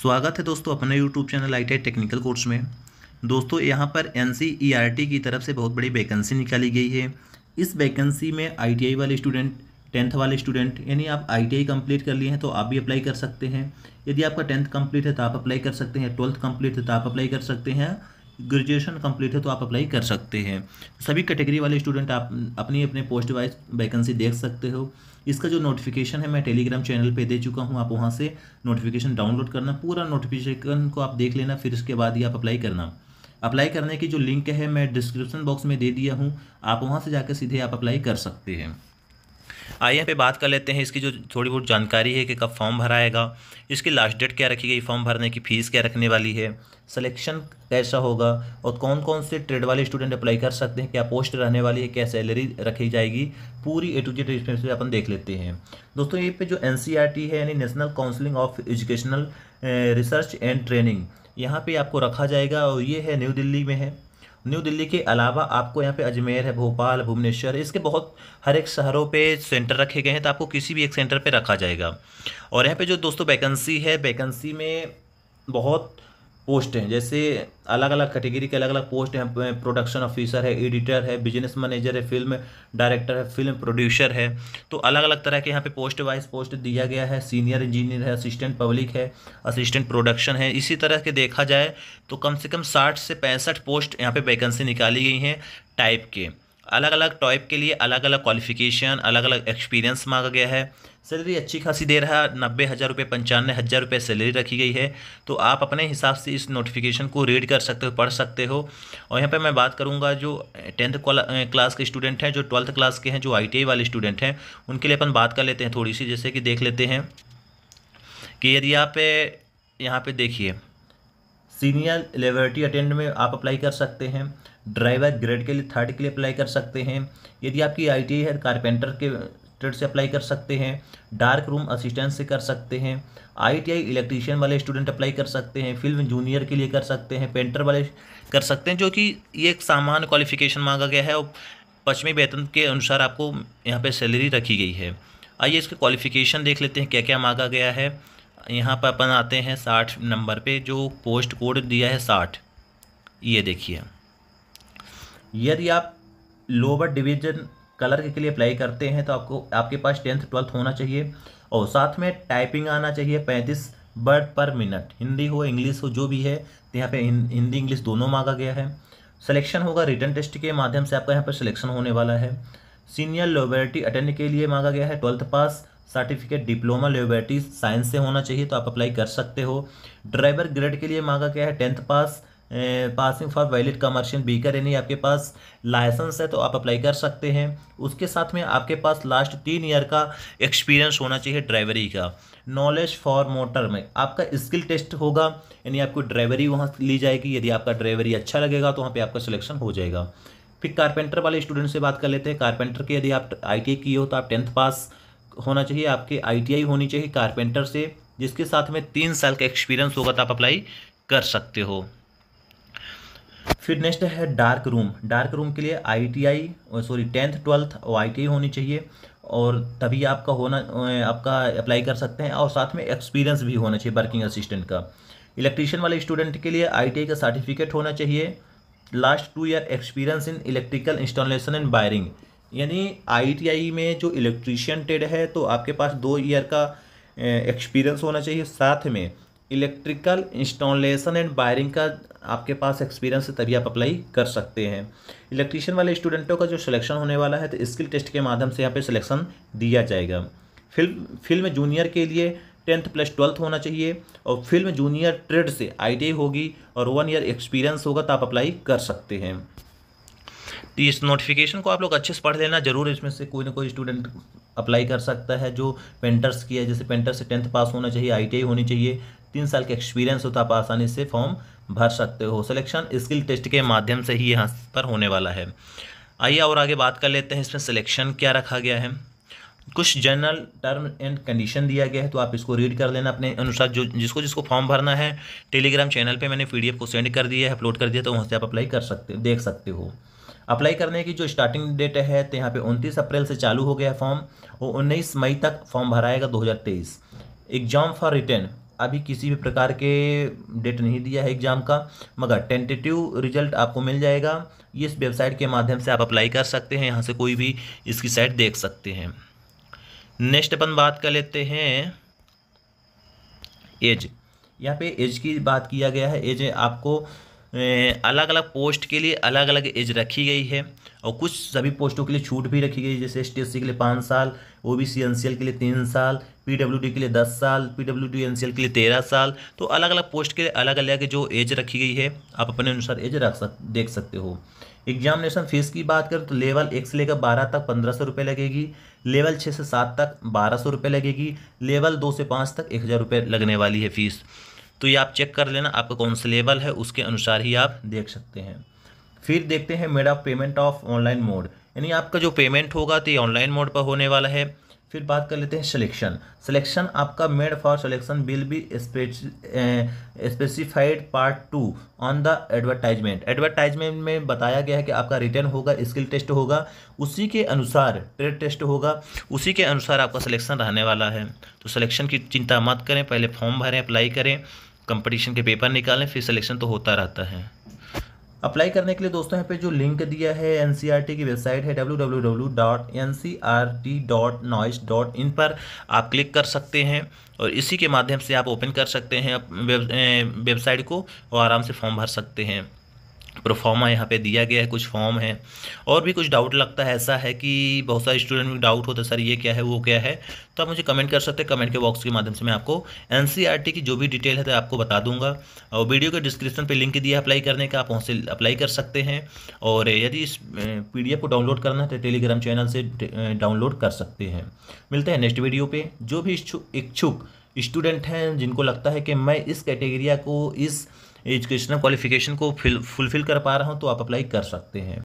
स्वागत है दोस्तों अपने YouTube channel I technical course में दोस्तों यहाँ पर एन e की तरफ से बहुत बड़ी वैकेंसी निकाली गई है इस वैकेंसी में आई वाले स्टूडेंट टेंथ वाले स्टूडेंट यानी आप आई कंप्लीट कर लिए हैं तो आप भी अप्लाई कर सकते हैं यदि आपका टेंथ कंप्लीट है तो आप अप्लाई कर सकते हैं ट्वेल्थ कंप्लीट है तो आप अप्लाई कर सकते हैं ग्रेजुएशन कंप्लीट है तो आप अप्लाई कर सकते हैं सभी कैटेगरी वाले स्टूडेंट आप अपनी अपने पोस्ट वाइज वैकेंसी देख सकते हो इसका जो नोटिफिकेशन है मैं टेलीग्राम चैनल पे दे चुका हूँ आप वहाँ से नोटिफिकेशन डाउनलोड करना पूरा नोटिफिकेशन को आप देख लेना फिर उसके बाद ही आप अप्लाई करना अप्लाई करने की जो लिंक है मैं डिस्क्रिप्शन बॉक्स में दे दिया हूँ आप वहाँ से जाकर सीधे आप अप्लाई कर सकते हैं आइए यहाँ पे बात कर लेते हैं इसकी जो थोड़ी बहुत जानकारी है कि कब फॉर्म भराएगा इसकी लास्ट डेट क्या रखी गई फॉर्म भरने की फ़ीस क्या रखने वाली है सिलेक्शन कैसा होगा और कौन कौन से ट्रेड वाले स्टूडेंट अप्लाई कर सकते हैं क्या पोस्ट रहने वाली है क्या सैलरी रखी जाएगी पूरी ए टू जेड इसमें से अपन देख लेते हैं दोस्तों ये पे जो एन e है यानी national council of educational research and training यहाँ पे आपको रखा जाएगा और ये है न्यू दिल्ली में है न्यू दिल्ली के अलावा आपको यहाँ पे अजमेर है भोपाल भुवनेश्वर इसके बहुत हर एक शहरों पे सेंटर रखे गए हैं तो आपको किसी भी एक सेंटर पे रखा जाएगा और यहाँ पे जो दोस्तों वैकेंसी है वैकेंसी में बहुत पोस्ट हैं जैसे अलग अलग कैटेगरी के अलग अलग पोस्ट हैं प्रोडक्शन ऑफिसर है एडिटर है बिजनेस मैनेजर है फिल्म डायरेक्टर है फिल्म प्रोड्यूसर है तो अलग अलग तरह के यहाँ पे पोस्ट वाइज पोस्ट दिया गया है सीनियर इंजीनियर है असिस्टेंट पब्लिक है असिस्टेंट प्रोडक्शन है इसी तरह के देखा जाए तो कम से कम साठ से पैंसठ पोस्ट यहाँ पर वैकेंसी निकाली गई हैं टाइप के अलग अलग टाइप के लिए अलग अलग क्वालिफिकेशन अलग अलग एक्सपीरियंस मांगा गया है सैलरी अच्छी खासी दे रहा है नब्बे हज़ार रुपये पंचानवे हज़ार रुपये सैलरी रखी गई है तो आप अपने हिसाब से इस नोटिफिकेशन को रीड कर सकते हो पढ़ सकते हो और यहाँ पे मैं बात करूँगा जो टेंथ क्लास के स्टूडेंट हैं जो ट्वेल्थ क्लास के हैं जो आई वाले स्टूडेंट हैं उनके लिए अपन बात कर लेते हैं थोड़ी सी जैसे कि देख लेते हैं कि यदि आप यहाँ पर देखिए सीनियर लेबोरेटरी अटेंड में आप अप्लाई कर सकते हैं ड्राइवर ग्रेड के लिए थर्ड के लिए अप्लाई कर सकते हैं यदि आपकी आई है कारपेंटर के ट्रेड से अप्लाई कर सकते हैं डार्क रूम असिस्टेंट से कर सकते हैं आईटीआई इलेक्ट्रीशियन वाले स्टूडेंट अप्लाई कर सकते हैं फिल्म जूनियर के लिए कर सकते हैं पेंटर वाले कर सकते हैं जो कि ये एक सामान्य क्वालिफिकेशन मांगा गया है और पश्चिमी वेतन के अनुसार आपको यहाँ पे सैलरी रखी गई है आइए इसके क्वालिफिकेशन देख लेते हैं क्या क्या मांगा गया है यहाँ पर अपन आते हैं साठ नंबर पे जो पोस्ट कोड दिया है साठ ये देखिए यदि आप लोअर डिवीजन कलर के लिए अप्लाई करते हैं तो आपको आपके पास टेंथ ट्वेल्थ होना चाहिए और साथ में टाइपिंग आना चाहिए पैंतीस वर्ड पर मिनट हिंदी हो इंग्लिश हो जो भी है तो यहाँ पे हिंदी इंग्लिश दोनों मांगा गया है सिलेक्शन होगा रिटर्न टेस्ट के माध्यम से आपका यहाँ पर सिलेक्शन होने वाला है सीनियर लेबोरेटरी अटेंड के लिए मांगा गया है twelfth pass certificate diploma laboratory science से होना चाहिए तो आप अप्लाई कर सकते हो ड्राइवर ग्रेड के लिए मांगा गया है tenth pass passing for valid commercial बीकर यानी आपके पास लाइसेंस है तो आप अप्लाई कर सकते हैं उसके साथ में आपके पास लास्ट तीन ईयर का एक्सपीरियंस होना चाहिए ड्राइवरी का नॉलेज फॉर मोटर में आपका स्किल टेस्ट होगा यानी आपको ड्राइवरी वहाँ ली जाएगी यदि आपका ड्राइवरी अच्छा लगेगा तो वहाँ पर आपका सिलेक्शन हो जाएगा फिर कारपेंटर वाले स्टूडेंट से बात कर लेते हैं कारपेंटर के यदि आप आई की हो तो आप टेंथ पास होना चाहिए आपके आई होनी चाहिए कारपेंटर से जिसके साथ में तीन साल का एक्सपीरियंस होगा तो आप अप्लाई कर सकते हो फिर नेक्स्ट है डार्क रूम डार्क रूम के लिए आईटीआई सॉरी टेंथ ट्वेल्थ और आईटीआई होनी चाहिए और तभी आपका होना आपका अप्लाई कर सकते हैं और साथ में एक्सपीरियंस भी होना चाहिए वर्किंग असिस्टेंट का इलेक्ट्रीशियन वाले स्टूडेंट के लिए आईटीआई का सर्टिफिकेट होना चाहिए last two year experience in electrical installation and wiring यानी आईटीआई में जो इलेक्ट्रीशियन टेड है तो आपके पास दो ईयर का एक्सपीरियंस होना चाहिए साथ में इलेक्ट्रिकल इंस्टॉलेसन एंड वायरिंग का आपके पास एक्सपीरियंस है तभी आप अप्लाई कर सकते हैं इलेक्ट्रीशियन वाले स्टूडेंटों का जो सिलेक्शन होने वाला है तो स्किल टेस्ट के माध्यम से यहाँ पे सिलेक्शन दिया जाएगा फिल्म फिल्म जूनियर के लिए टेंथ प्लस ट्वेल्थ होना चाहिए और फिल्म जूनियर ट्रेड से आई होगी और वन ईयर एक्सपीरियंस होगा तो आप अप्लाई कर सकते हैं तो इस नोटिफिकेशन को आप लोग अच्छे से पढ़ लेना ज़रूर इसमें से कोई ना कोई स्टूडेंट अप्लाई कर सकता है जो पेंटर्स की है जैसे पेंटर से टेंथ पास होना चाहिए आई होनी चाहिए तीन साल के एक्सपीरियंस हो तो आप आसानी से फॉर्म भर सकते हो सिलेक्शन स्किल टेस्ट के माध्यम से ही यहाँ पर होने वाला है आइए और आगे बात कर लेते हैं इसमें सिलेक्शन क्या रखा गया है कुछ जनरल टर्म एंड कंडीशन दिया गया है तो आप इसको रीड कर लेना अपने अनुसार जो जिसको जिसको फॉर्म भरना है टेलीग्राम चैनल पे मैंने पीडीएफ को सेंड कर दिया है अपलोड कर दिया तो वहाँ से आप अप्लाई कर सकते देख सकते हो अप्लाई करने की जो स्टार्टिंग डेट है तो यहाँ पे 29 अप्रैल से चालू हो गया फॉर्म और उन्नीस मई तक फॉर्म भराएगा दो एग्जाम फॉर रिटर्न अभी किसी भी प्रकार के डेट नहीं दिया है एग्ज़ाम का मगर टेंटेटिव रिजल्ट आपको मिल जाएगा ये इस वेबसाइट के माध्यम से आप अप्लाई कर सकते हैं यहाँ से कोई भी इसकी साइट देख सकते हैं नेक्स्ट अपन बात कर लेते हैं एज यहाँ पे एज की बात किया गया है एज आपको अलग अलग पोस्ट के लिए अलग अलग एज रखी गई है और कुछ सभी पोस्टों के लिए छूट भी रखी गई है जैसे एस टी के लिए पाँच साल O B C N C L के लिए तीन साल पी डब्ल्यू डी के लिए दस साल P W D N C L के लिए तेरह साल तो अलग अलग पोस्ट के लिए अलग अलग जो एज रखी गई है आप अपने अनुसार एज रख सक देख सकते हो एग्जामिनेशन फीस की बात करें तो लेवल एक से लेकर बारह तक पंद्रह सौ रुपये लगेगी लेवल छः से सात तक बारह सौ रुपये लगेगी लेवल दो से पाँच तक एक हज़ार रुपये लगने वाली है फ़ीस तो ये आप चेक कर लेना आपका कौन सा लेवल है उसके अनुसार ही आप देख सकते हैं फिर देखते हैं mode of payment of online mode यानी आपका जो पेमेंट होगा तो ये ऑनलाइन मोड पर होने वाला है फिर बात कर लेते हैं सिलेक्शन सिलेक्शन आपका mode for selection will be specified part two on the advertisement advertisement में बताया गया है कि आपका रिटर्न होगा स्किल टेस्ट होगा उसी के अनुसार ट्रेड टेस्ट होगा उसी के अनुसार आपका सिलेक्शन रहने वाला है तो सिलेक्शन की चिंता मत करें पहले फॉर्म भरें अप्लाई करें कंपटीशन के पेपर निकालें फिर सिलेक्शन तो होता रहता है अप्लाई करने के लिए दोस्तों यहाँ पे जो लिंक दिया है एन e की वेबसाइट है इन e पर आप क्लिक कर सकते हैं और इसी के माध्यम से आप ओपन कर सकते हैं वेबसाइट को और आराम से फॉर्म भर सकते हैं प्रोफॉर्मा यहाँ पे दिया गया है कुछ फॉर्म है और भी कुछ डाउट लगता है ऐसा है कि बहुत सारे स्टूडेंट में डाउट होता है सर ये क्या है वो क्या है तो आप मुझे कमेंट कर सकते हैं कमेंट के बॉक्स के माध्यम से मैं आपको एन e की जो भी डिटेल है तो आपको बता दूंगा और वीडियो के डिस्क्रिप्शन पर लिंक दिया अप्लाई करने का आप वहाँ से अप्लाई कर सकते हैं और यदि इस पी को डाउनलोड करना है तो टेलीग्राम चैनल से डाउनलोड कर सकते हैं मिलते हैं नेक्स्ट वीडियो पर जो भी इच्छुक स्टूडेंट हैं जिनको लगता है कि मैं इस कैटेगरिया को इस एजुकेशनल क्वालिफिकेशन को फुलफिल कर पा रहा हूँ तो आप अप्लाई कर सकते हैं